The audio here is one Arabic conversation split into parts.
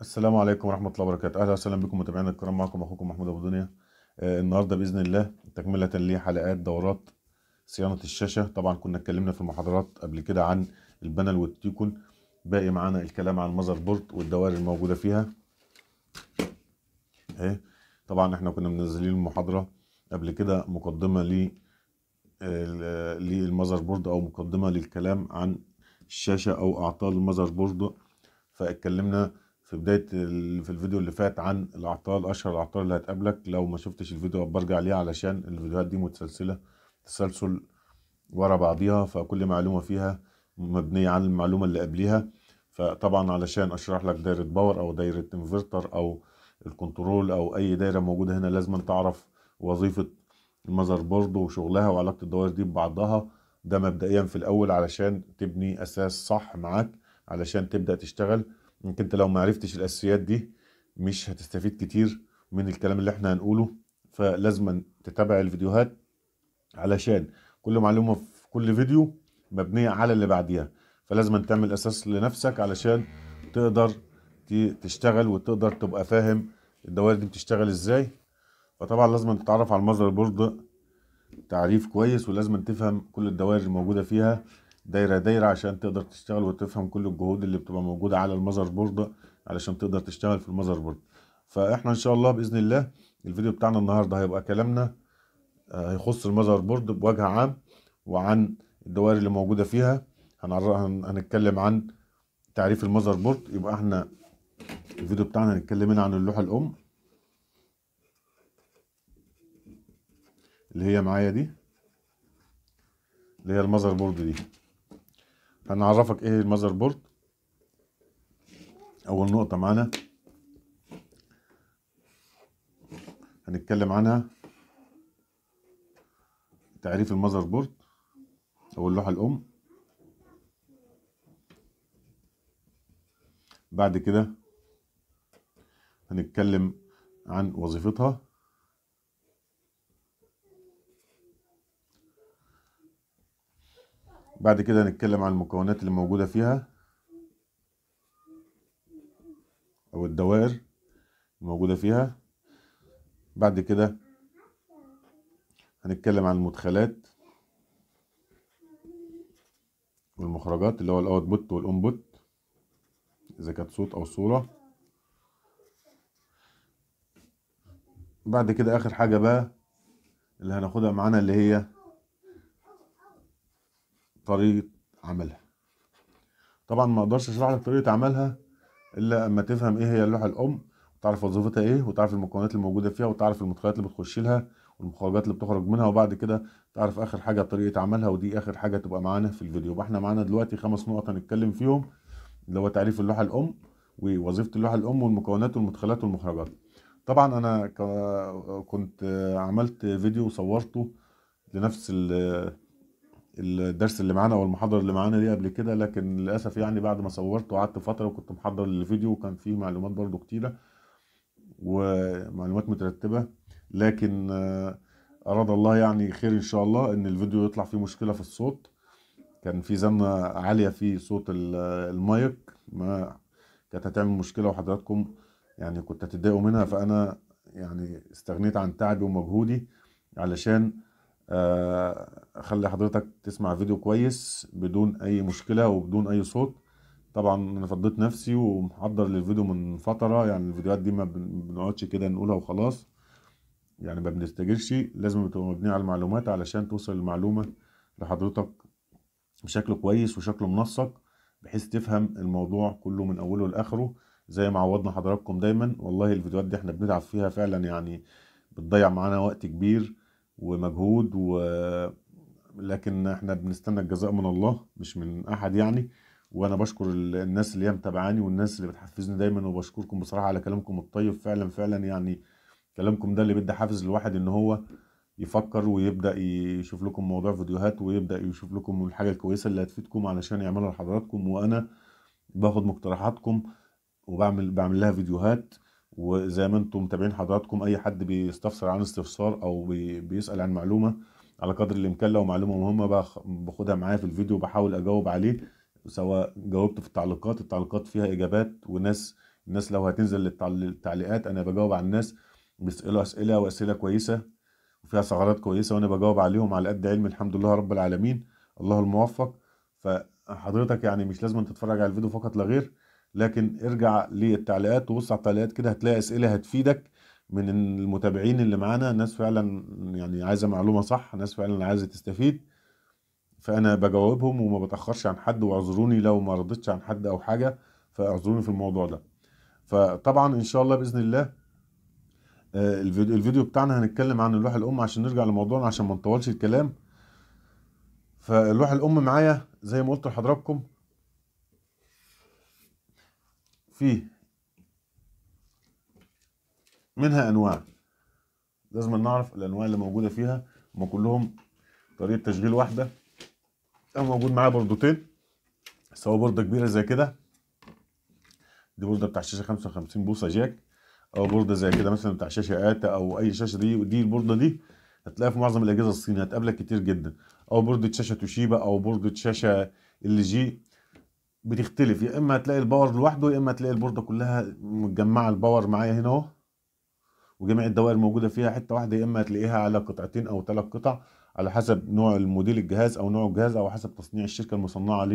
السلام عليكم ورحمة الله وبركاته أهلا وسهلا بكم متابعينا الكرام معكم أخوكم محمود أبو دنيا آه النهاردة بإذن الله تكملة لحلقات دورات صيانة الشاشة طبعا كنا اتكلمنا في المحاضرات قبل كده عن البانل والتيكون باقي معانا الكلام عن المذر بورد والدوائر الموجودة فيها أهي طبعا احنا كنا منزلين المحاضرة قبل كده مقدمة آه، ل للمذر بورد أو مقدمة للكلام عن الشاشة أو أعطال المذر بورد فاتكلمنا في بدايه في الفيديو اللي فات عن الاعطال اشهر الاعطال اللي هتقابلك لو ما شفتش الفيديو برجع ليه علشان الفيديوهات دي متسلسله تسلسل ورا بعضيها فكل معلومه فيها مبنيه عن المعلومه اللي قبليها فطبعا علشان اشرح لك دايره باور او دايره انفرتر او الكنترول او اي دايره موجوده هنا لازم تعرف وظيفه المذر بورد وشغلها وعلاقه الدوائر دي ببعضها ده مبدئيا في الاول علشان تبني اساس صح معاك علشان تبدا تشتغل انك انت لو ما عرفتش الاساسيات دي مش هتستفيد كتير من الكلام اللي احنا هنقوله فلازما تتابع الفيديوهات علشان كل معلومه في كل فيديو مبنيه على اللي بعديها فلازما تعمل اساس لنفسك علشان تقدر تشتغل وتقدر تبقى فاهم الدوائر دي بتشتغل ازاي فطبعا لازم تتعرف على المذر بورد تعريف كويس ولازم تفهم كل الدوائر الموجوده فيها دايره دايره عشان تقدر تشتغل وتفهم كل الجهود اللي بتبقى موجوده على المذر بورد علشان تقدر تشتغل في المذر بورد فاحنا ان شاء الله باذن الله الفيديو بتاعنا النهارده هيبقى كلامنا آه، هيخص المذر بورد بوجه عام وعن الدوائر اللي موجوده فيها هنتكلم عن تعريف المذر بورد يبقى احنا الفيديو بتاعنا هنتكلم هنا عن اللوحه الام اللي هي معايا دي اللي هي المذر بورد دي هنعرفك ايه المذر بورد اول نقطه معانا هنتكلم عنها تعريف المذر بورد او اللوحه الام بعد كده هنتكلم عن وظيفتها بعد كده هنتكلم عن المكونات اللي موجودة فيها أو الدوائر الموجودة فيها بعد كده هنتكلم عن المدخلات والمخرجات اللي هو الاوت بوت بوت اذا كانت صوت او صوره بعد كده اخر حاجه بقى اللي هناخدها معانا اللي هي طريقه عملها طبعا ما اقدرش اشرح لك طريقه عملها الا اما تفهم ايه هي اللوحه الام وتعرف وظيفتها ايه وتعرف المكونات الموجوده فيها وتعرف المدخلات اللي بتخش لها والمخرجات اللي بتخرج منها وبعد كده تعرف اخر حاجه طريقه عملها ودي اخر حاجه تبقى معانا في الفيديو يبقى احنا معانا دلوقتي خمس نقط هنتكلم فيهم اللي هو تعريف اللوحه الام ووظيفه اللوحه الام والمكونات والمدخلات والمخرجات طبعا انا كنت عملت فيديو وصورته لنفس الدرس اللي معانا والمحاضره اللي معانا دي قبل كده لكن للاسف يعني بعد ما صورت وقعدت فتره وكنت محضر الفيديو وكان فيه معلومات برضو كتيره ومعلومات مترتبه لكن آه، اراد الله يعني خير ان شاء الله ان الفيديو يطلع فيه مشكله في الصوت كان في زنه عاليه في صوت آه، المايك ما كانت هتعمل مشكله وحضراتكم يعني كنت هتضايقوا منها فانا يعني استغنيت عن تعبي ومجهودي علشان اخلي آه، حضرتك تسمع فيديو كويس بدون اي مشكله وبدون اي صوت طبعا انا فضيت نفسي ومحضر للفيديو من فتره يعني الفيديوهات دي ما بنقعدش كده نقولها وخلاص يعني ما بنستجرش لازم تبقى مبنيه على المعلومات علشان توصل المعلومه لحضرتك بشكل كويس وشكل منسق بحيث تفهم الموضوع كله من اوله لاخره زي ما عودنا حضراتكم دايما والله الفيديوهات دي احنا بنتعب فيها فعلا يعني بتضيع معانا وقت كبير ومجهود و لكن احنا بنستنى الجزاء من الله مش من احد يعني وانا بشكر الناس اللي هي متابعاني والناس اللي بتحفزني دايما وبشكركم بصراحه على كلامكم الطيب فعلا فعلا يعني كلامكم ده اللي بيدي حافز للواحد ان هو يفكر ويبدا يشوف لكم مواضيع فيديوهات ويبدا يشوف لكم الحاجه الكويسه اللي هتفيدكم علشان يعملها لحضراتكم وانا باخد مقترحاتكم وبعمل بعمل لها فيديوهات وزي ما انتم متابعين حضراتكم اي حد بيستفسر عن استفسار او بيسال عن معلومه على قدر الامكان لو معلومه مهمه باخدها معايا في الفيديو بحاول اجاوب عليه سواء جاوبت في التعليقات التعليقات فيها اجابات وناس الناس لو هتنزل للتعليقات انا بجاوب على الناس بيسالوا اسئله واسئله كويسه وفيها ثغرات كويسه وانا بجاوب عليهم على قد علمي الحمد لله رب العالمين الله الموفق فحضرتك يعني مش لازم تتفرج على الفيديو فقط لا غير لكن ارجع للتعليقات وبص على التعليقات كده هتلاقي اسئله هتفيدك من المتابعين اللي معانا ناس فعلا يعني عايزه معلومه صح ناس فعلا عايزه تستفيد فانا بجاوبهم وما بتاخرش عن حد واعذروني لو ما رضيتش عن حد او حاجه فاعذروني في الموضوع ده فطبعا ان شاء الله باذن الله آه، الفيديو, الفيديو بتاعنا هنتكلم عن اللوحه الام عشان نرجع لموضوعنا عشان ما نطولش الكلام فاللوحه الام معايا زي ما قلت لحضراتكم فيه منها انواع لازم نعرف الانواع اللي موجوده فيها هم كلهم طريقه تشغيل واحده انا موجود معايا بوردتين سواء بورده كبيره زي كده دي بورده بتاع شاشه 55 بوصه جاك او بورده زي كده مثلا بتاع شاشه اتا او اي شاشه دي دي البورده دي هتلاقيها في معظم الاجهزه الصينيه هتقابلك كتير جدا او بورده شاشه توشيبا او بورده شاشه ال جي بتختلف يا اما هتلاقي الباور لوحده يا اما هتلاقي البورده كلها متجمعه الباور معايا هنا اهو وجميع الدوائر موجوده فيها حته واحده يا اما هتلاقيها على قطعتين او ثلاث قطع على حسب نوع الموديل الجهاز او نوع الجهاز او حسب تصنيع الشركه المصنعه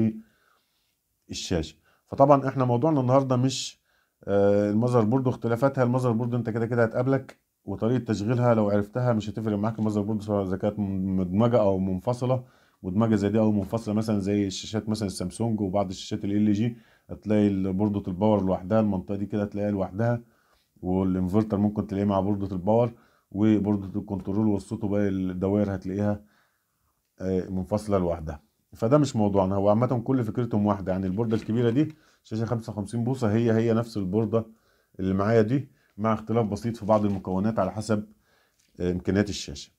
للشاشه فطبعا احنا موضوعنا النهارده مش آه، المذر بورد واختلافاتها المذر بورد انت كده كده هتقابلك وطريقه تشغيلها لو عرفتها مش هتفرق معاك المذر بورد سواء اذا كانت مدمجه او منفصله ودماغه زي دي او منفصله مثلا زي الشاشات مثلا السامسونج وبعض الشاشات ال جي هتلاقي بوردة الباور لوحدها المنطقه دي كده هتلاقيها لوحدها والانفرتر ممكن تلاقيه مع بوردة الباور وبوردة الكنترول والصوت وباقي الدوائر هتلاقيها آه، منفصله لوحدها فده مش موضوعنا هو عامه كل فكرتهم واحده يعني البورده الكبيره دي شاشه 55 بوصه هي هي نفس البورده اللي معايا دي مع اختلاف بسيط في بعض المكونات على حسب آه، امكانيات الشاشه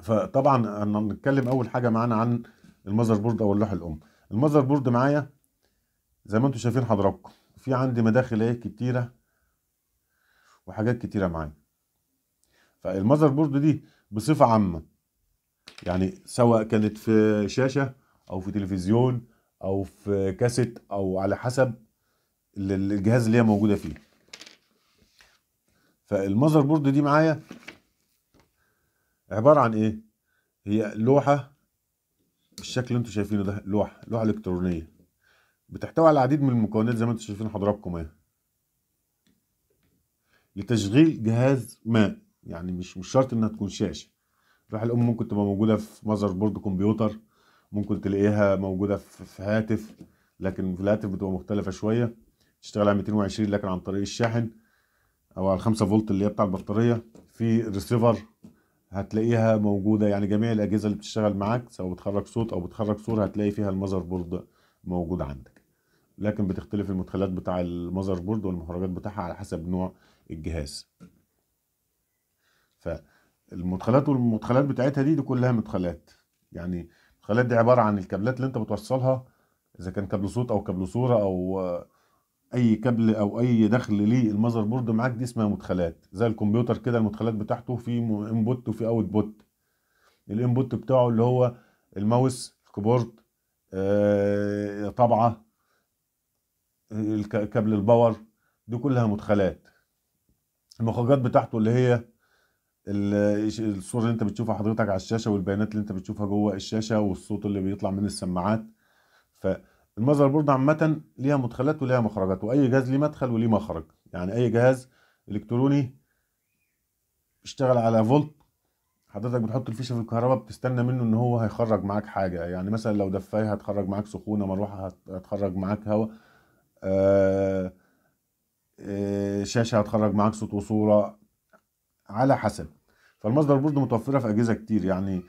فطبعا هنتكلم اول حاجه معانا عن المذر بورد او اللوح الام المذر بورد معايا زي ما انتم شايفين حضراتكم في عندي مداخل ايه كتيره وحاجات كتيره معايا فالمذر بورد دي بصفه عامه يعني سواء كانت في شاشه او في تلفزيون او في كاسيت او على حسب الجهاز اللي هي موجوده فيه فالمذر بورد دي معايا عباره عن ايه هي لوحه بالشكل اللي انتوا شايفينه ده لوحه لوحه الكترونيه بتحتوي على العديد من المكونات زي ما انتوا شايفين حضراتكم اهي لتشغيل جهاز ما يعني مش مش شرط انها تكون شاشه اللوحه الام ممكن تبقى موجوده في مذر بورد كمبيوتر ممكن تلاقيها موجوده في هاتف لكن في الهاتف بتبقى مختلفه شويه تشتغل على 220 لكن عن طريق الشاحن او على 5 فولت اللي هي بتاع البطاريه في ريسيفر هتلاقيها موجوده يعني جميع الاجهزه اللي بتشتغل معاك سواء بتخرج صوت او بتخرج صوره هتلاقي فيها المذر بورد موجود عندك لكن بتختلف المدخلات بتاع المذر بورد والمخرجات بتاعها على حسب نوع الجهاز فالمدخلات والمدخلات بتاعتها دي, دي كلها مدخلات يعني المدخلات دي عباره عن الكابلات اللي انت بتوصلها اذا كان كابل صوت او كابل صوره او اي كابل او اي دخل للمذر بورد معاك دي اسمها مدخلات زي الكمبيوتر كده المدخلات بتاعته في انبوت وفي اوت بوت الانبوت بتاعه اللي هو الماوس الكيبورد آه، طبعه كابل الباور دي كلها مدخلات المخرجات بتاعته اللي هي الصوره اللي انت بتشوفها حضرتك على الشاشه والبيانات اللي انت بتشوفها جوه الشاشه والصوت اللي بيطلع من السماعات ف المذر بورد عامة ليها مدخلات وليها مخرجات وأي جهاز ليه مدخل وليه مخرج يعني أي جهاز إلكتروني بيشتغل على فولت حضرتك بتحط الفيشه في الكهرباء بتستنى منه ان هو هيخرج معاك حاجه يعني مثلا لو دفايه هتخرج معاك سخونه مروحه هتخرج معاك هواء آه، آه، شاشه هتخرج معاك صوت وصوره على حسب فالمصدر بورد متوفره في اجهزه كتير يعني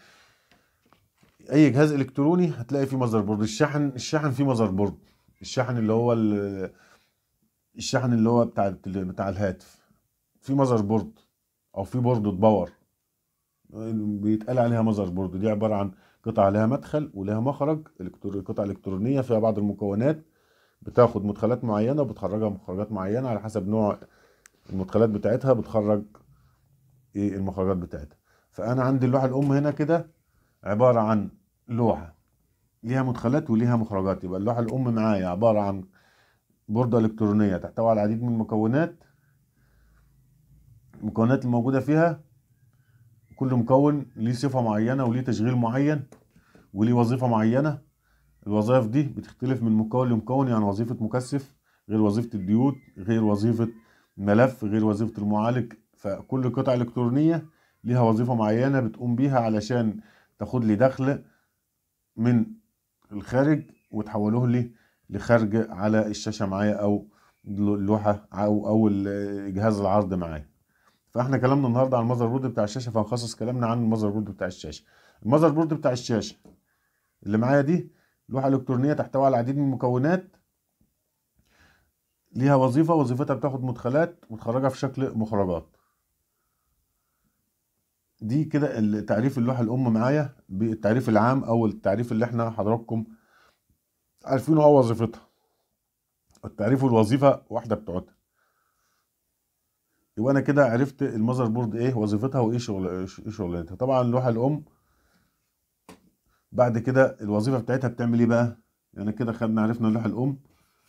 اي جهاز الكتروني هتلاقي فيه مذر بورد الشاحن الشاحن فيه مذر بورد الشاحن اللي هو الشاحن اللي هو بتاع بتاع الهاتف فيه مذر بورد او فيه بورد باور بيتقال عليها مذر بورد دي عباره عن قطعه لها مدخل ولها مخرج الكتر... قطعه الكترونيه فيها بعض المكونات بتاخد مدخلات معينه وبتخرجها مخرجات معينه على حسب نوع المدخلات بتاعتها بتخرج ايه المخرجات بتاعتها فانا عندي اللوحه الام هنا كده عبارة عن لوحة ليها مدخلات وليها مخرجات يبقى اللوحة الأم معايا عبارة عن بوردة إلكترونية تحتوي على العديد من المكونات المكونات الموجودة فيها كل مكون ليه صفة معينة وليه تشغيل معين وليه وظيفة معينة الوظائف دي بتختلف من مكون لمكون يعني وظيفة مكثف غير وظيفة الديود غير وظيفة ملف غير وظيفة المعالج فكل قطعة إلكترونية ليها وظيفة معينة بتقوم بيها علشان تاخد لي دخل من الخارج وتحوله لي لخارج على الشاشه معايا او اللوحه او او جهاز العرض معايا فاحنا كلامنا النهارده عن المذر بورد بتاع الشاشه فهنخصص كلامنا عن المذر بورد بتاع الشاشه المذر بورد بتاع الشاشه اللي معايا دي لوحه الكترونيه تحتوي على العديد من المكونات ليها وظيفه وظيفتها بتاخد مدخلات وتخرجها في شكل مخرجات دي كده تعريف اللوحة الأم معايا بالتعريف العام أو التعريف اللي احنا حضراتكم عارفينه أو وظيفتها التعريف والوظيفة واحدة بتوعتها يبقى أنا كده عرفت المذر بورد إيه وظيفتها وإيه شغل إيه شغلانتها طبعا اللوحة الأم بعد كده الوظيفة بتاعتها بتعمل إيه بقى؟ يعني كده خدنا عرفنا اللوحة الأم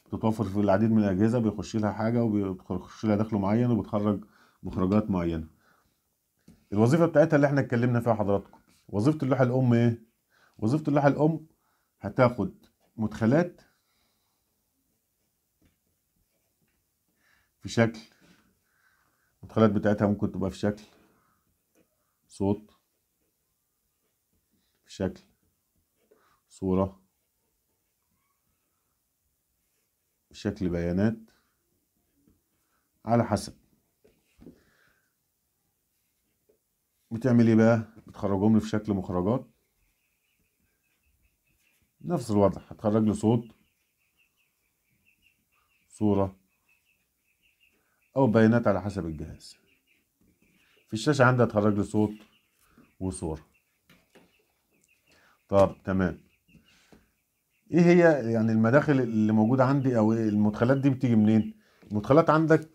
بتتوفر في العديد من الأجهزة بيخش لها حاجة وبيخش لها دخل معين وبتخرج مخرجات معينة الوظيفه بتاعتها اللي احنا اتكلمنا فيها حضراتكم وظيفه اللوحه الام ايه وظيفه اللوحه الام هتاخد مدخلات في شكل المدخلات بتاعتها ممكن تبقى في شكل صوت في شكل صورة في شكل بيانات على حسب بتعمل ايه بقى بتخرجهم لي في شكل مخرجات نفس الوضع هتخرج لي صوت صورة أو بيانات على حسب الجهاز في الشاشة عندي هتخرج لي صوت وصورة طب تمام ايه هي يعني المداخل اللي موجودة عندي او المدخلات دي بتيجي منين المدخلات عندك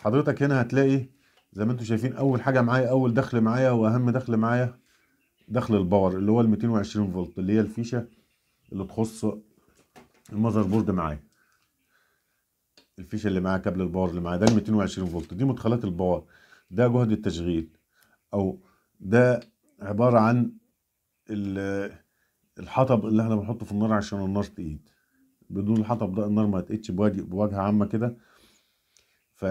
حضرتك هنا هتلاقي زي ما انتم شايفين اول حاجه معايا اول دخل معايا واهم دخل معايا دخل الباور اللي هو ال 220 فولت اللي هي الفيشه اللي تخص المذر بورد معايا الفيشه اللي معايا كابل الباور اللي معايا ده ال 220 فولت دي مدخلات الباور ده جهد التشغيل او ده عباره عن الحطب اللي احنا بنحطه في النار عشان النار تقيد بدون الحطب ده النار ما تقيدش بواجهه عامه كده ف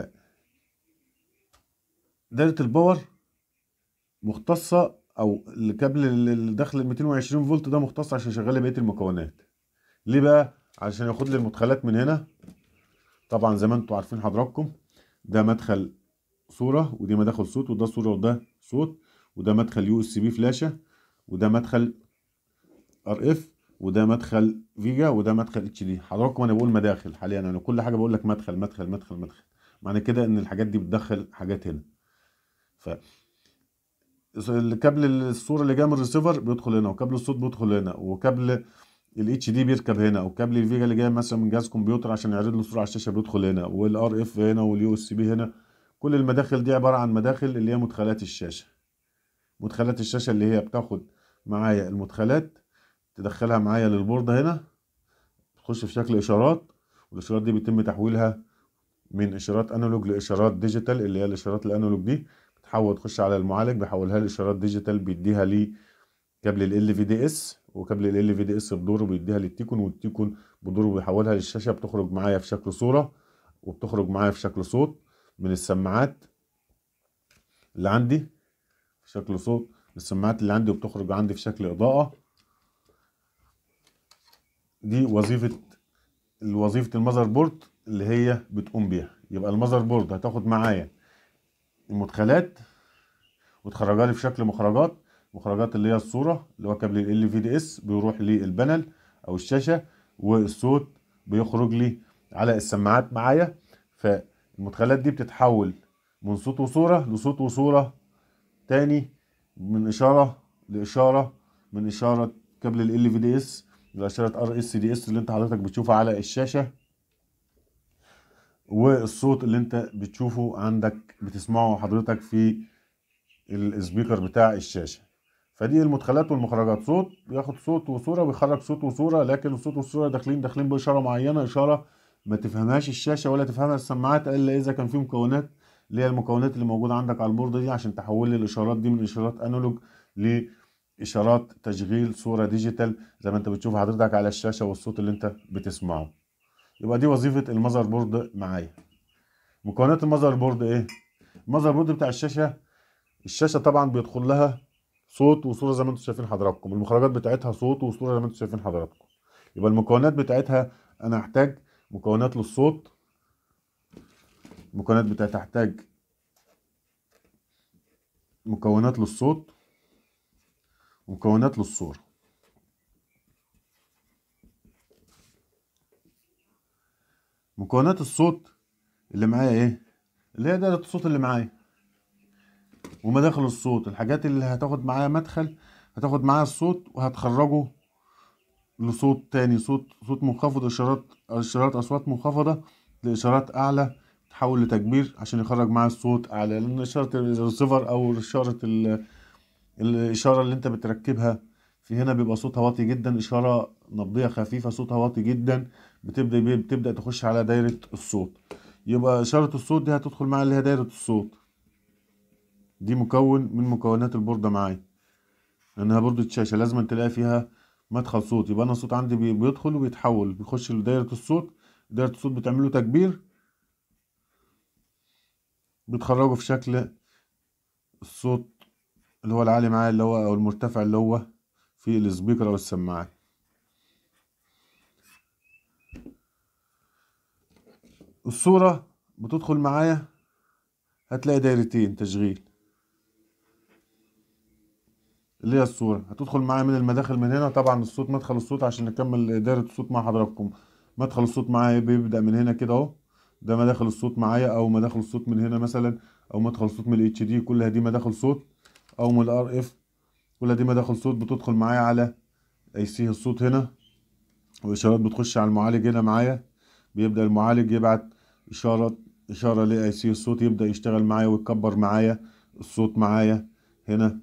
دايره الباور مختصه او الكابل اللي داخل ال 220 فولت ده مختص عشان شغال بقيه المكونات ليه بقى عشان ياخد لي المدخلات من هنا طبعا زي ما انتم عارفين حضراتكم ده مدخل صوره ودي مداخل صوت وده صوره وده صوت وده مدخل يو اس بي فلاشه وده مدخل ار اف وده مدخل فيجا وده مدخل اتش دي حضراتكم انا بقول مداخل حاليا انا كل حاجه بقول لك مدخل مدخل مدخل مدخل معنى كده ان الحاجات دي بتدخل حاجات هنا ف الكابل الصوره اللي جايه من الريسيفر بيدخل هنا وكابل الصوت بيدخل هنا وكابل الاتش دي بيركب هنا وكابل الفيجا اللي جاي مثلا من جهاز كمبيوتر عشان يعرض له الصوره على الشاشه بيدخل هنا والار اف هنا واليو اس بي هنا كل المداخل دي عباره عن مداخل اللي هي مدخلات الشاشه مدخلات الشاشه اللي هي بتاخد معايا المدخلات تدخلها معايا للبوردة هنا تخش في شكل إشارات والإشارات دي بيتم تحويلها من إشارات أنالوج لإشارات ديجيتال اللي هي الإشارات الأنالوج دي حول تخش على المعالج بيحولها لاشارات ديجيتال بيديها لي كابل ال في دي اس وكابل ال في دي اس بدوره بيديها للتيكون والتيكون بدوره بيحولها للشاشه بتخرج معايا في شكل صوره وبتخرج معايا في شكل صوت من السماعات اللي عندي في شكل صوت السماعات اللي عندي وبتخرج عندي في شكل اضاءه دي وظيفه وظيفه المذر بورد اللي هي بتقوم بيها يبقى المذر بورد هتاخد معايا المدخلات وتخرجها لي في شكل مخرجات مخرجات اللي هي الصوره اللي هو كابل ال في دي اس بيروح للبانل او الشاشه والصوت بيخرج لي على السماعات معايا فالمدخلات دي بتتحول من صوت وصوره لصوت وصوره تاني من اشاره لاشاره من اشاره كابل ال في دي اس لاشاره ار اس دي اس اللي انت حضرتك بتشوفها على الشاشه والصوت اللي انت بتشوفه عندك بتسمعه حضرتك في السبيكر بتاع الشاشه فدي المدخلات والمخرجات صوت بياخد صوت وصوره ويخرج صوت وصوره لكن الصوت والصوره داخلين داخلين باشاره معينه اشاره ما تفهمهاش الشاشه ولا تفهمها السماعات الا اذا كان في مكونات اللي هي المكونات اللي موجوده عندك على البورده دي عشان تحول لي الاشارات دي من اشارات انالوج لاشارات تشغيل صوره ديجيتال زي ما انت بتشوف حضرتك على الشاشه والصوت اللي انت بتسمعه يبقى دي وظيفه المذر بورد معايا مكونات المذر بورد ايه المذر بورد بتاع الشاشه الشاشه طبعا بيدخل لها صوت وصوره زي ما انتم شايفين حضراتكم المخرجات بتاعتها صوت وصوره زي ما انتم شايفين حضراتكم يبقى المكونات بتاعتها انا هحتاج مكونات للصوت المكونات بتاعتها هحتاج مكونات للصوت ومكونات للصوره مكونات الصوت اللي معايا ايه اللي هي داله الصوت اللي معايا ومداخل الصوت الحاجات اللي هتاخد معايا مدخل هتاخد معايا الصوت وهتخرجه لصوت تاني صوت صوت منخفض اشارات اشارات اصوات منخفضه لاشارات اعلى تحول لتكبير عشان يخرج معايا الصوت اعلى لان اشاره الريسيفر او اشاره الاشاره اللي انت بتركبها في هنا بيبقى صوتها واطي جدا اشاره نبضيه خفيفه صوتها واطي جدا بتبدا بتبدا تخش على دايره الصوت يبقى اشاره الصوت دي هتدخل مع اللي هي دايره الصوت دي مكون من مكونات البورده معايا لانها بورده شاشه لازم تلاقي فيها مدخل صوت يبقى انا الصوت عندي بيدخل وبيتحول بيخش لدايره الصوت دايره الصوت بتعمله تكبير بتخرجه في شكل الصوت اللي هو العالي معايا اللي هو او المرتفع اللي هو في السبيكر او السماعه الصوره بتدخل معايا هتلاقي دايرتين تشغيل اللي هي الصوره هتدخل معايا من المداخل من هنا طبعا الصوت مدخل الصوت عشان نكمل دايره الصوت مع حضراتكم مدخل الصوت معايا بيبدا من هنا كده اهو ده مداخل الصوت معايا او مداخل الصوت من هنا مثلا او مدخل الصوت من الاتش دي كلها دي مداخل صوت او من الار اف ولا دي مداخل صوت بتدخل معايا على اي سي الصوت هنا واشارات بتخش على المعالج هنا معايا بيبدا المعالج يبعت اشاره اشاره سي الصوت يبدا يشتغل معايا ويكبر معايا الصوت معايا هنا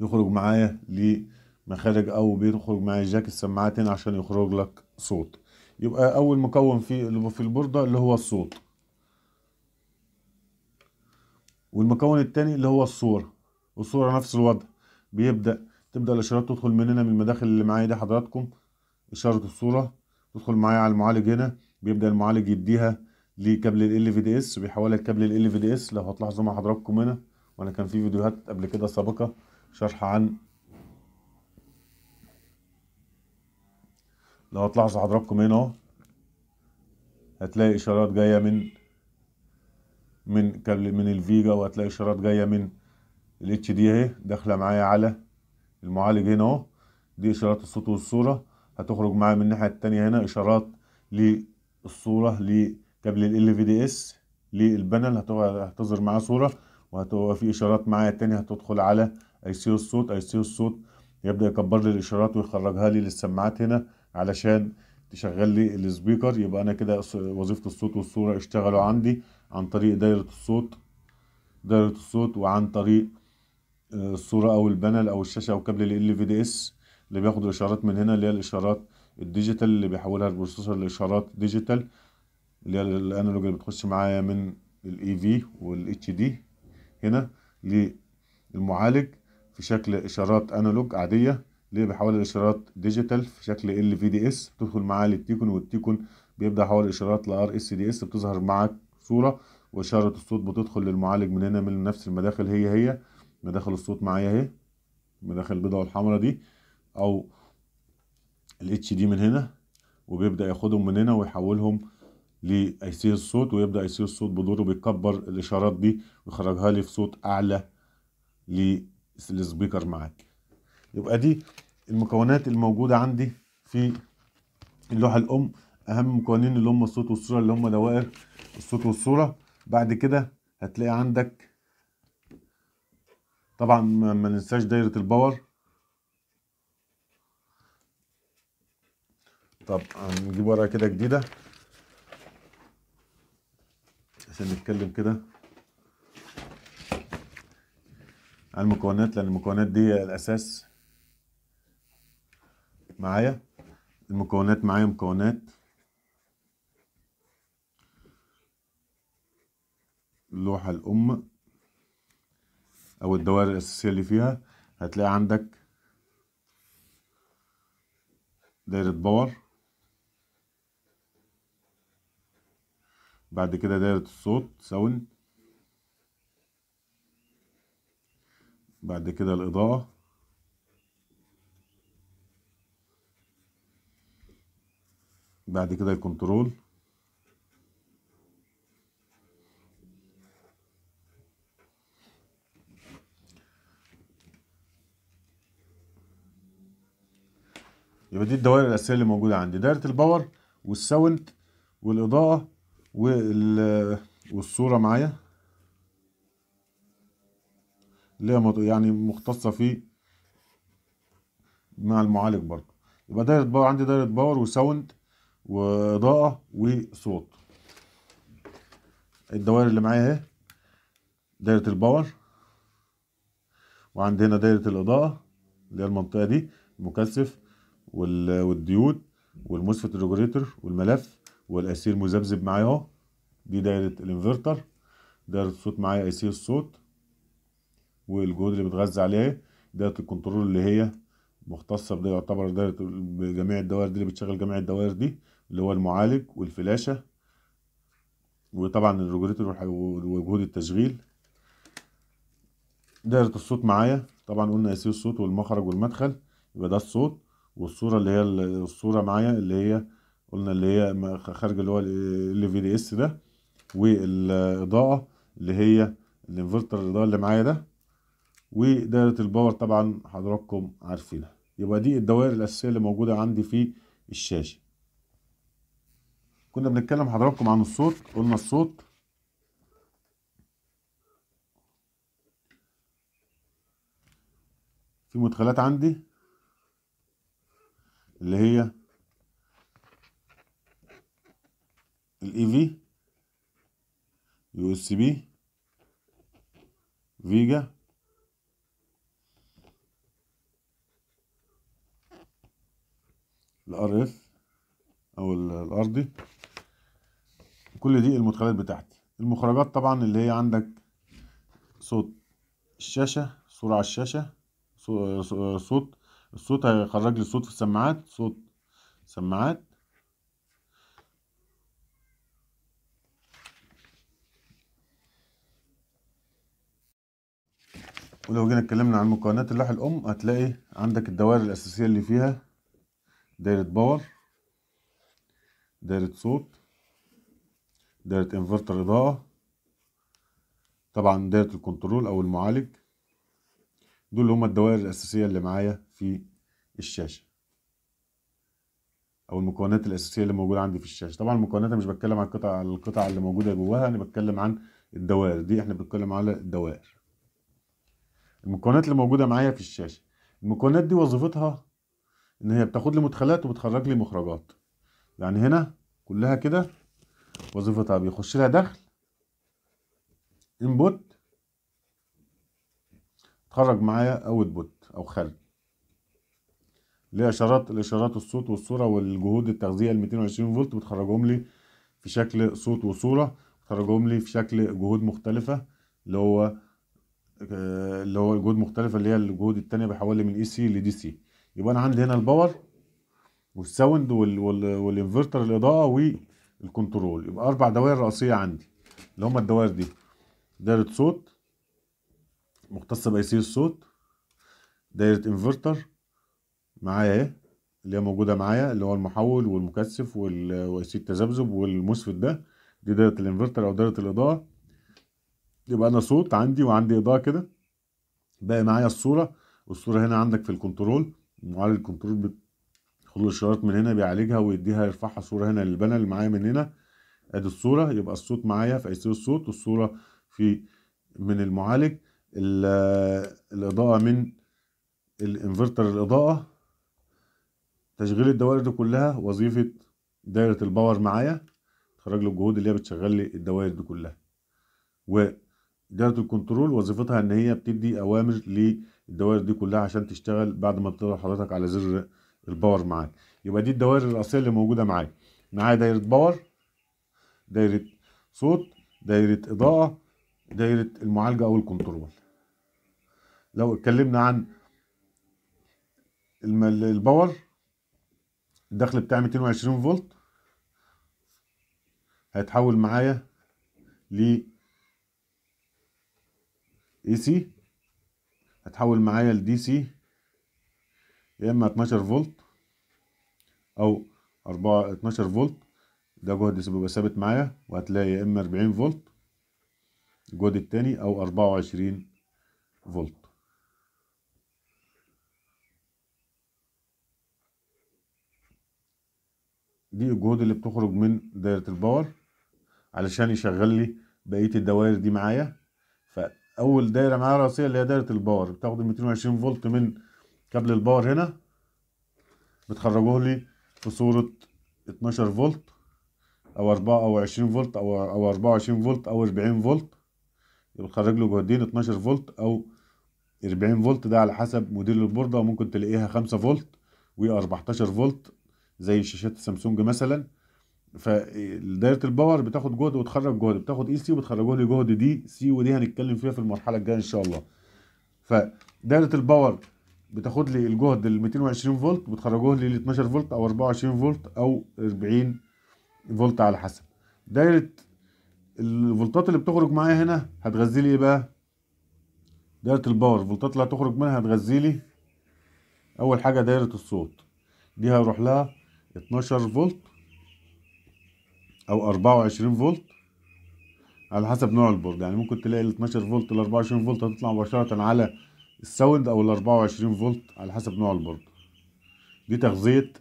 يخرج معايا لمخارج او بيخرج معايا جاك السماعات هنا عشان يخرج لك صوت يبقى اول مكون في في البورده اللي هو الصوت والمكون التاني اللي هو الصوره والصورة نفس الوضع بيبدأ تبدأ الإشارات تدخل من هنا من المداخل اللي معايا دي حضراتكم إشارة الصورة تدخل معايا على المعالج هنا بيبدأ المعالج يديها لكابل ال في دي اس وبيحولها لكابل ال في دي اس لو هتلاحظوا مع حضراتكم هنا وانا كان في فيديوهات قبل كده سابقة شرح عن لو هتلاحظوا حضراتكم هنا اهو هتلاقي اشارات جايه من من كابل من الفيجا وهتلاقي اشارات جايه من الاتش دي اهي داخله معايا على المعالج هنا اهو دي اشارات الصوت والصوره هتخرج معايا من الناحيه الثانيه هنا اشارات للصوره لكابل ال في دي اس للبانل هتظهر معايا صوره وهتبقى في اشارات معايا الثانيه هتدخل على اي سي الصوت اي سي الصوت يبدا يكبر لي الاشارات ويخرجها لي للسماعات هنا علشان تشغل لي السبيكر يبقى انا كده وظيفه الصوت والصوره اشتغلوا عندي عن طريق دايره الصوت دايره الصوت وعن طريق الصوره او البانل او الشاشه او كابل ال في دي اس اللي بياخد الاشارات من هنا اللي هي الاشارات الديجيتال اللي بيحولها البروسيسور لاشارات ديجيتال اللي هي الانالوج اللي بتخش معايا من الاي في e والاتش دي هنا للمعالج في شكل اشارات انالوج عاديه اللي بيحول الاشارات ديجيتال في شكل ال في دي اس بتدخل معاه للتيكون والتيكون بيبدا يحول الاشارات لار اس دي اس بتظهر معاك صوره واشاره الصوت بتدخل للمعالج من هنا من نفس المداخل هي هي مداخل الصوت معايا اهي مداخل البيضاء والحمراء دي او الاتش دي من هنا وبيبدا ياخدهم من هنا ويحولهم لايسير الصوت ويبدا ايسير الصوت بدوره بيكبر الاشارات دي ويخرجها لي في صوت اعلى للسبيكر معاك يبقى دي المكونات الموجوده عندي في اللوحه الام اهم مكونين اللي هم الصوت والصوره اللي هم دوائر الصوت والصوره بعد كده هتلاقي عندك طبعا ما ننساش دايره الباور طب هنجيب ورقه كده جديده عشان نتكلم كده عن المكونات لان المكونات دي الاساس معايا المكونات معايا مكونات اللوحه الام او الدوائر الاساسيه اللي فيها هتلاقي عندك دايره باور بعد كده دايره الصوت ساوند بعد كده الاضاءه بعد كده الكنترول يبقى دي الدوائر الاساسيه اللي موجوده عندي دايره الباور والساوند والاضاءه وال والصوره معايا اللي هي يعني مختصه في مع المعالج برضه يبقى دايره باور عندي دايره باور وساوند واضاءه وصوت الدوائر اللي معايا اهي دايره الباور وعندنا هنا دايره الاضاءه اللي هي المنطقه دي المكثف والديود والموسفت ريجوليتر والملف والاسير مذبذب معايا اهو دي دايره الانفرتر دايره الصوت معايا اسير الصوت والجهود اللي بتغذى عليها دايره الكنترول اللي هي مختصه بده يعتبر دايره بجميع الدوائر دي اللي بتشغل جميع الدوائر دي اللي هو المعالج والفلاشه وطبعا الريجوليتر وجهود التشغيل دايره الصوت معايا طبعا قلنا اسير الصوت والمخرج والمدخل يبقى ده الصوت والصوره اللي هي الصوره معايا اللي هي قلنا اللي هي خارج اللي هو ال في دي اس ده والاضاءه اللي هي الانفرتر الاضاءه اللي معايا ده ودايره الباور طبعا حضراتكم عارفينها يبقى دي الدوائر الاساسيه اللي موجوده عندي في الشاشه كنا بنتكلم حضراتكم عن الصوت قلنا الصوت في مدخلات عندي اللي هي الاي في يو اس بي فيجا الار اف او الارضي كل دي المدخلات بتاعتي المخرجات طبعا اللي هي عندك صوت الشاشة صورة على الشاشة صوت الصوت هيخرج لي الصوت في السماعات صوت سماعات ولو جينا اتكلمنا عن مكونات اللوح الام هتلاقي عندك الدوائر الاساسيه اللي فيها دايره باور دايره صوت دايره انفرتر اضاءه طبعا دايره الكنترول او المعالج دول هم الدوائر الأساسية اللي معايا في الشاشة أو المكونات الأساسية اللي موجودة عندي في الشاشة طبعا المكونات مش بتكلم عن القطع القطع اللي موجودة جواها أنا بتكلم عن الدوائر دي احنا بنتكلم على الدوائر المكونات اللي موجودة معايا في الشاشة المكونات دي وظيفتها إن هي بتاخد لي مدخلات وبتخرج لي مخرجات يعني هنا كلها كده وظيفتها بيخش لها دخل انبوت خرج معايا اوت بوت او خرج ليه اشارات الاشارات الصوت والصوره والجهود التغذيه ال 220 فولت بتخرجهم لي في شكل صوت وصوره بتخرجهم لي في شكل جهود مختلفه اللي هو آه، اللي هو جهود مختلفه اللي هي الجهود الثانيه بحولها من اي سي لدي سي يبقى انا عندي هنا الباور والساوند والانفرتر الاضاءه والكنترول يبقى اربع دوائر رئيسيه عندي اللي هم الدوائر دي دايره صوت مختصة بأيسير الصوت دايرة انفرتر معايا ايه اللي هي موجودة معايا اللي هو المحول والمكثف وأيسير التذبذب والمسفت ده دي دايرة الانفرتر أو دايرة الإضاءة يبقى أنا صوت عندي وعندي إضاءة كده باقي معايا الصورة والصورة هنا عندك في الكنترول معالج الكنترول بياخد الإشارات من هنا بيعالجها ويديها يرفعها صورة هنا للبانل اللي معايا من هنا ادي الصورة يبقى الصوت معايا في أيسير الصوت والصورة في من المعالج الاضاءه من الانفرتر الاضاءه تشغيل الدوائر دي كلها وظيفه دايره الباور معايا تخرج له الجهود اللي هي بتشغل لي الدوائر دي كلها ودايره الكنترول وظيفتها ان هي بتدي اوامر للدوائر دي كلها عشان تشتغل بعد ما بتضغط حضرتك على زر الباور معاك يبقى دي الدوائر الاصليه اللي موجوده معايا معايا دايره باور دايره صوت دايره اضاءه دايره المعالجه او الكنترول لو اتكلمنا عن الباور الدخل بتاع 220 فولت هيتحول معايا ل اي سي هتحول معايا لدي سي يا اما 12 فولت او 4 12 فولت ده جهد بيبقى ثابت معايا وهتلاقي يا اما 40 فولت الجهد الثاني او 24 فولت دي الجهود اللي بتخرج من دايرة الباور علشان يشغل لي بقية الدوائر دي معايا فأول دايرة معايا رأسية اللي هي دايرة الباور بتاخد 220 فولت من كابل الباور هنا بتخرجوه لي في صورة 12 فولت أو 24 فولت أو 24 فولت أو 40 فولت بتخرج له جهدين 12 فولت او 40 فولت ده على حسب موديل البورده وممكن تلاقيها 5 فولت و14 فولت زي شاشات سامسونج مثلا فدايره الباور بتاخد جهد وتخرج جهد بتاخد اي e سي وبتخرجه لي جهد دي سي ودي هنتكلم فيها في المرحله الجايه ان شاء الله فدايره الباور بتاخد لي الجهد ال 220 فولت وبتخرجه لي ال 12 فولت او 24 فولت او 40 فولت على حسب دايره الفولتات اللي بتخرج معايا هنا هتغذي لي ايه بقى دايره الباور الفولتات اللي هتخرج منها هتغذي لي اول حاجه دايره الصوت دي هروح لها 12 فولت او 24 فولت على حسب نوع البورد يعني ممكن تلاقي ال 12 فولت ال 24 فولت هتطلع مباشره على الساوند او ال 24 فولت على حسب نوع البورد دي تغذيه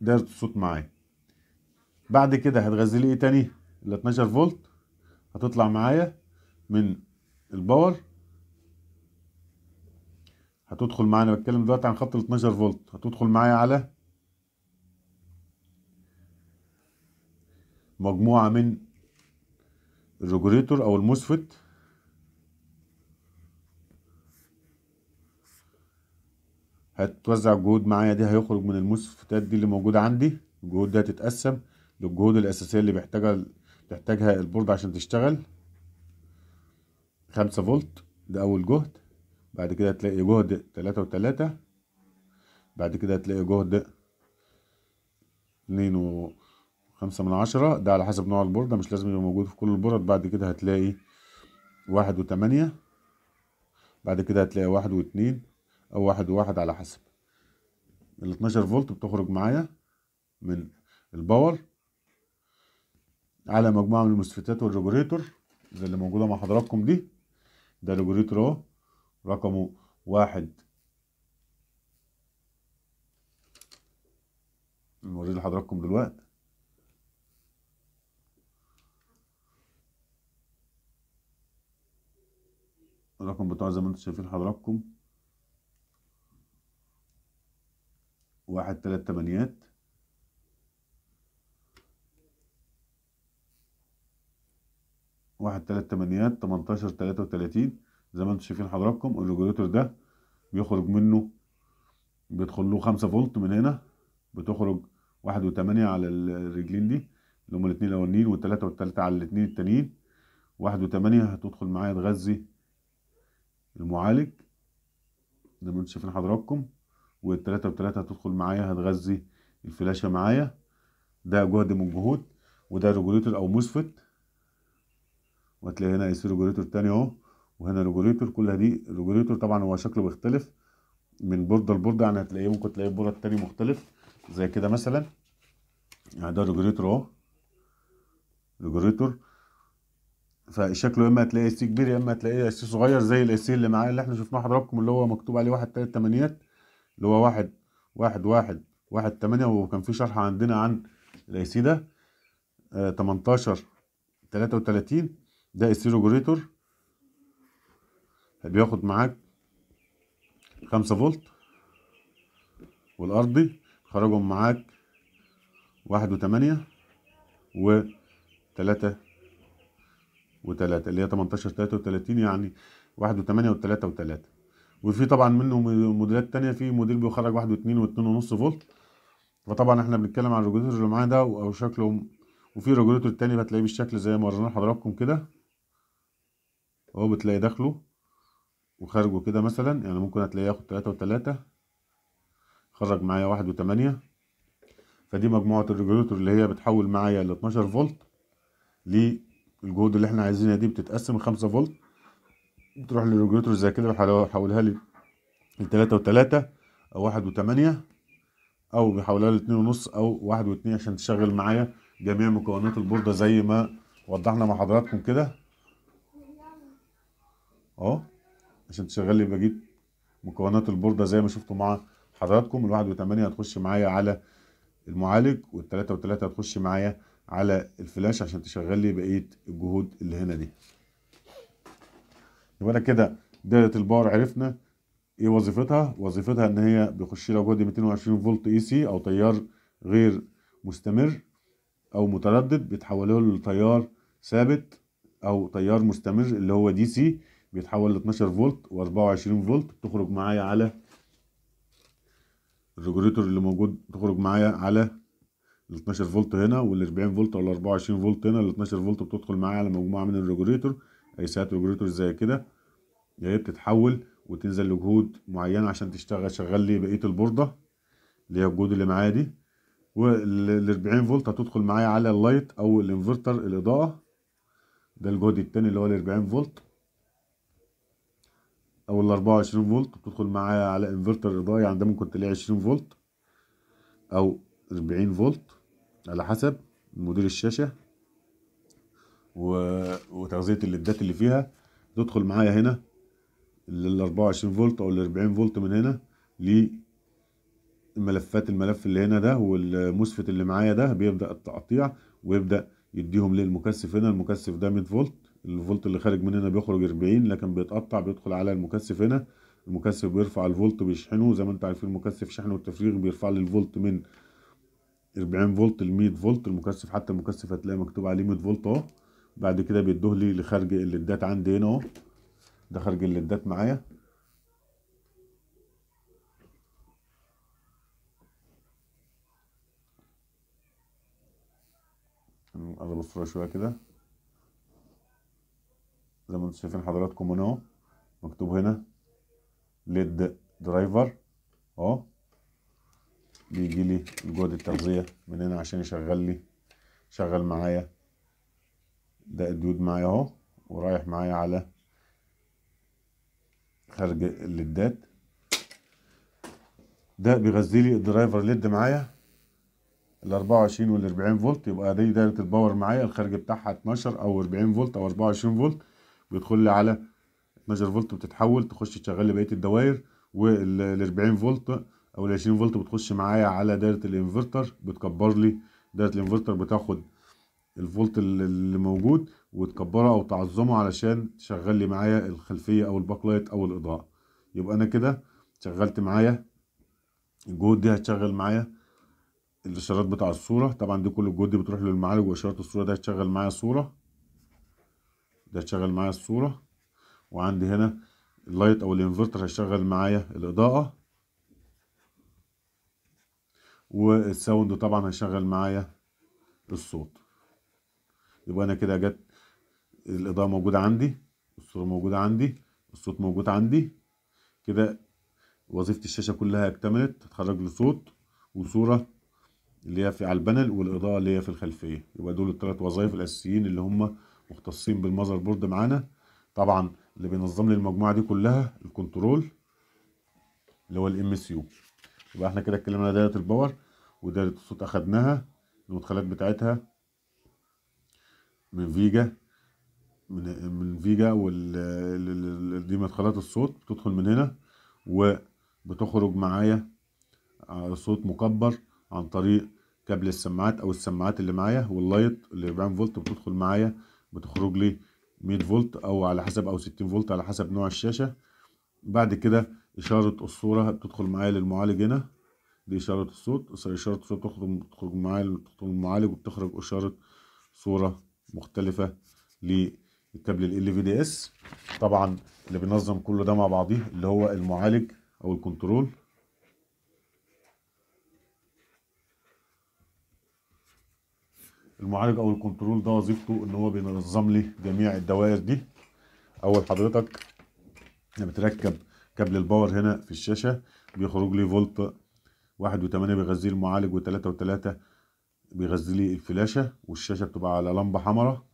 دايره الصوت معايا بعد كده هتغذي لي ايه تاني ال 12 فولت هتطلع معايا من الباور هتدخل معانا بتكلم دلوقتي عن خط ال 12 فولت هتدخل معايا على مجموعه من الريجوليتور او الموسفت هتوزع الجهود معايا دي هيخرج من الموسفتات دي اللي موجوده عندي الجهود دي هتتقسم للجهود الاساسيه اللي بيحتاجها تحتاجها البورد عشان تشتغل خمسة فولت ده أول جهد بعد كده هتلاقي جهد تلاتة وتلاتة بعد كده هتلاقي جهد اتنين وخمسة من عشرة ده على حسب نوع البوردة مش لازم يبقى موجود في كل البورد بعد كده هتلاقي واحد وتمانية بعد كده هتلاقي واحد واتنين أو واحد وواحد على حسب الاتناشر فولت بتخرج معايا من الباور على مجموعه من المسفتات والريجوريتور زي اللي موجوده مع حضراتكم دي ده ريجوريتور اهو رقمه واحد نوريه لحضراتكم دلوقتي الرقم بتاعه زي ما انتم شايفين حضراتكم واحد تلات تمانيات واحد تلات تمانيات تمنتاشر تلاتة وتلاتين زي ما انتم شايفين حضراتكم الريجوليتور ده بيخرج منه بيدخل له خمسة فولت من هنا بتخرج واحد وتمانية على الرجلين دي اللي هما الاتنين الأولانيين والتلاتة والتالتة على الاتنين التانيين واحد وتمانية هتدخل معايا تغذي المعالج زي ما انتم شايفين حضراتكم والتلاتة وتلاتة هتدخل معايا هتغذي الفلاشة معايا ده جهد من جهود وده ريجوليتور أو مسفت وهتلاقي هنا اي ريجوليتور تاني اهو وهنا ريجوليتور كل دي ريجوليتور طبعا هو شكله بيختلف من بورده لبورده يعني هتلاقيه ممكن تلاقيه بورد تاني مختلف زي كده مثلا يعني ده ريجوليتور اهو ريجوليتور فشكله يا اما هتلاقيه سي كبير يا اما هتلاقيه سي صغير زي الاسي اللي معاه اللي احنا شفناه حضراتكم اللي هو مكتوب عليه واحد تلات تمانيات اللي هو واحد واحد واحد واحد تمانية وكان في شرح عندنا عن الاسي ده آه، تمنتاشر تلاتة وتلاتين ده السيروجريتور بياخد معاك خمسة فولت والأرضي خرجهم معاك واحد وتمانية وتلاتة وتلاتة اللي هي تمنتاشر تلاتة وتلاتين يعني واحد وتمانية وتلاتة وتلاتة وفي طبعا منه موديلات تانية في موديل بيخرج واحد واتنين واتنين ونص فولت فطبعا احنا بنتكلم عن الريجوليتور اللي معانا ده او شكله وفي ريجوليتور تاني هتلاقيه بالشكل زي ما ورينا لحضراتكم كده اهو بتلاقي داخله وخارجه كده مثلا يعني ممكن هتلاقيه ياخد تلاتة وتلاتة خرج معايا واحد وتمانية فدي مجموعة الريجوليتور اللي هي بتحول معايا ال 12 فولت للجهود اللي احنا عايزينها دي بتتقسم خمسة فولت بتروح للريجوليتور زي كده بيحولها لي لتلاتة وتلاتة أو واحد وتمانية أو بيحولها لاتنين ونص أو واحد واتنين عشان تشغل معايا جميع مكونات البوردة زي ما وضحنا مع حضراتكم كده اهو عشان تشغل لي بجيب مكونات البورده زي ما شفتوا مع حضراتكم ال 1 و8 هتخش معايا على المعالج وال 3 و3 هتخش معايا على الفلاش عشان تشغل لي بقيه الجهود اللي هنا دي يبقى انا كده دايره الباور عرفنا ايه وظيفتها وظيفتها ان هي بيخش لها جهد 220 فولت اي سي او تيار غير مستمر او متردد بيتحوله لتيار ثابت او تيار مستمر اللي هو دي سي بيتحول ل 12 فولت و24 فولت تخرج معايا على الريجوليتور اللي موجود تخرج معايا على ال 12 فولت هنا وال 40 فولت ولا 24 فولت هنا ال 12 فولت بتدخل معايا على مجموعه من الريجوليتور اي ساعات ريجوليتور زي كده هي بتتحول وتنزل لجهود معينه عشان تشتغل شغال لي بقيه البورده اللي هي الجهود اللي معايا دي وال 40 فولت هتدخل معايا على اللايت او الانفرتر الاضاءه ده الجهد التاني اللي هو ال 40 فولت او ال 24 فولت بتدخل معايا على انفرتر اضائي يعني ده ممكن تلاقي 20 فولت او 40 فولت على حسب موديل الشاشه و... وتغذيه الليدات اللي فيها تدخل معايا هنا لل 24 فولت او ال 40 فولت من هنا لملفات الملف اللي هنا ده والمسفت اللي معايا ده بيبدا التقطيع ويبدا يديهم للمكثف هنا المكثف ده 100 فولت الفولت اللي خارج من هنا بيخرج 40 لكن بيتقطع بيدخل على المكثف هنا المكثف بيرفع الفولت بيشحنه زي ما انتوا عارفين المكثف شحن والتفريغ بيرفع لي الفولت من 40 فولت ل 100 فولت المكثف حتى المكثف هتلاقي مكتوب عليه 100 فولت اهو بعد كده بيدوه لي لخارج الليدات عندي هنا اهو ده خارج الليدات معايا انا الصوره شويه كده زي ما انتم شايفين حضراتكم هنا اهو مكتوب هنا ليد درايفر اهو بيجي لي الجهد التغذيه من هنا عشان يشغل لي شغل معايا ده الديود معايا اهو ورايح معايا على خارج الليدات ده بيغذي لي الدرايفر ليد معايا ال 24 وال 40 فولت يبقى دي دايره الباور معايا الخارج بتاعها 12 او 40 فولت او 24 فولت بيدخل لي على 12 فولت بتتحول تخش تشغل لي بقيه الدوائر وال 40 فولت او ال 20 فولت بتخش معايا على دايره الانفرتر بتكبر لي دايره الانفرتر بتاخد الفولت اللي موجود وتكبره او تعظمه علشان تشغل لي معايا الخلفيه او الباك لايت او الاضاءه يبقى انا كده شغلت معايا الجهود دي هتشغل معايا الاشارات بتاع الصوره طبعا دي كل الجهود دي بتروح للمعالج واشارات الصوره دي هتشغل معايا صوره ده شغل معايا الصورة وعندي هنا اللايت او الانفرتر هيشغل معايا الاضاءة والساوند طبعا هيشغل معايا الصوت يبقى انا كده جت الاضاءة موجودة عندي الصورة موجودة عندي الصوت موجود عندي كده وظيفة الشاشة كلها اكتملت هتخرج لي صوت وصورة اللي هي في على البانل والإضاءة اللي هي في الخلفية يبقى دول الثلاث وظائف الأساسيين اللي هما مختصين بالمذر بورد معانا طبعا اللي بينظم لي المجموعه دي كلها الكنترول اللي هو الام اس يو يبقى احنا كده اتكلمنا على دايره الباور ودايره الصوت اخدناها المدخلات بتاعتها من فيجا من من فيجا وال دي مدخلات الصوت بتدخل من هنا وبتخرج معايا صوت مكبر عن طريق كابل السماعات او السماعات اللي معايا واللايت اللي 40 فولت بتدخل معايا بتخرج لي 100 فولت او على حسب او 60 فولت على حسب نوع الشاشه بعد كده اشاره الصوره بتدخل معايا للمعالج هنا دي اشاره الصوت اشاره الصوت بتخرج معايا للمعالج وبتخرج اشاره صوره مختلفه للكابل ال في دي اس طبعا اللي بينظم كل ده مع بعضيه اللي هو المعالج او الكنترول المعالج او الكنترول ده وظيفته ان هو بينظم لي جميع الدوائر دي اول حضرتك لما بتركب كابل الباور هنا في الشاشه بيخرج لي فولت 1.8 بيغذي المعالج و3.3 بيغذي لي الفلاشه والشاشه بتبقى على لمبه حمراء